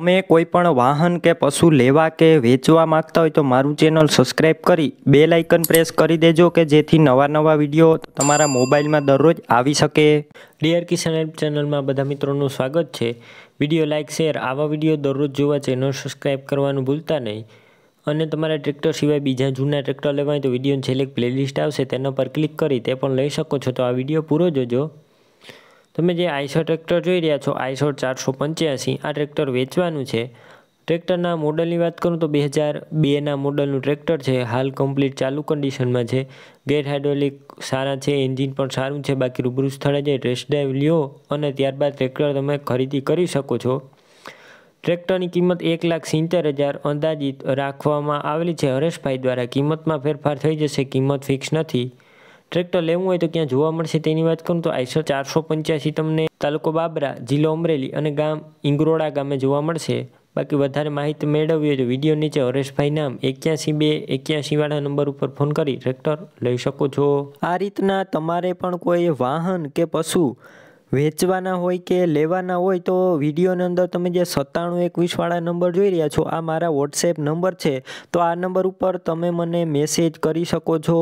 તમે કોઈ પણ વાહન કે પશુ લેવા કે વેચવા માંગતા હોય તો મારું ચેનલ સબસ્ક્રાઈબ કરી બે લાઇકન પ્રેસ કરી દેજો કે જેથી નવા નવા વિડીયો તમારા મોબાઈલમાં દરરોજ આવી શકે ડિયર કિશન હેલ્પ ચેનલમાં બધા મિત્રોનું સ્વાગત છે વિડીયો લાઇક શેર આવા વિડીયો દરરોજ જોવા ચેનલ સબસ્ક્રાઈબ કરવાનું ભૂલતા નહીં અને તમારા ટ્રેક્ટર સિવાય બીજા જૂના ટ્રેક્ટર લેવા હોય તો વિડીયોની છેલ્લે પ્લેલિસ્ટ આવશે તેના પર ક્લિક કરી તે પણ લઈ શકો છો તો આ વિડીયો પૂરો જોજો તમે જે આઈસર ટ્રેક્ટર જોઈ રહ્યા છો આઈસર ચારસો પંચ્યાસી આ ટ્રેક્ટર વેચવાનું છે ટ્રેક્ટરના મોડલની વાત કરું તો બે હજાર બેના મોડલનું ટ્રેક્ટર છે હાલ કમ્પ્લીટ ચાલુ કન્ડિશનમાં છે ગેર હાઇડ્રોલિક સારા છે એન્જિન પણ સારું છે બાકી રૂબરૂ સ્થળે જે ટેસ્ટ ડ્રાઈવ લ્યો અને ત્યારબાદ ટ્રેક્ટર તમે ખરીદી કરી શકો છો ટ્રેક્ટરની કિંમત એક લાખ સિત્તેર હજાર અંદાજિત રાખવામાં આવેલી છે હરેશભાઈ દ્વારા કિંમતમાં ફેરફાર થઈ જશે કિંમત ફિક્સ નથી ટ્રેક્ટર લેવું હોય તો ક્યાં જોવા મળશે તેની વાત કરું તો આઈસર ચારસો પંચ્યાસી તમને તાલુકો બાબરા જિલ્લો અમરેલી અને ગામ ઇંગરોળા ગામે જોવા મળશે બાકી વધારે માહિતી મેળવવી હોય તો વિડીયો નીચે હરેશભાઈ નામ એક્યાસી બે વાળા નંબર ઉપર ફોન કરી ટ્રેક્ટર લઈ શકો છો આ રીતના તમારે પણ કોઈ વાહન કે પશુ વેચવાના હોય કે લેવાના હોય તો વિડીયોની અંદર તમે જે સત્તાણું એકવીસવાળા નંબર જોઈ રહ્યા છો આ મારા વોટ્સએપ નંબર છે તો આ નંબર ઉપર તમે મને મેસેજ કરી શકો છો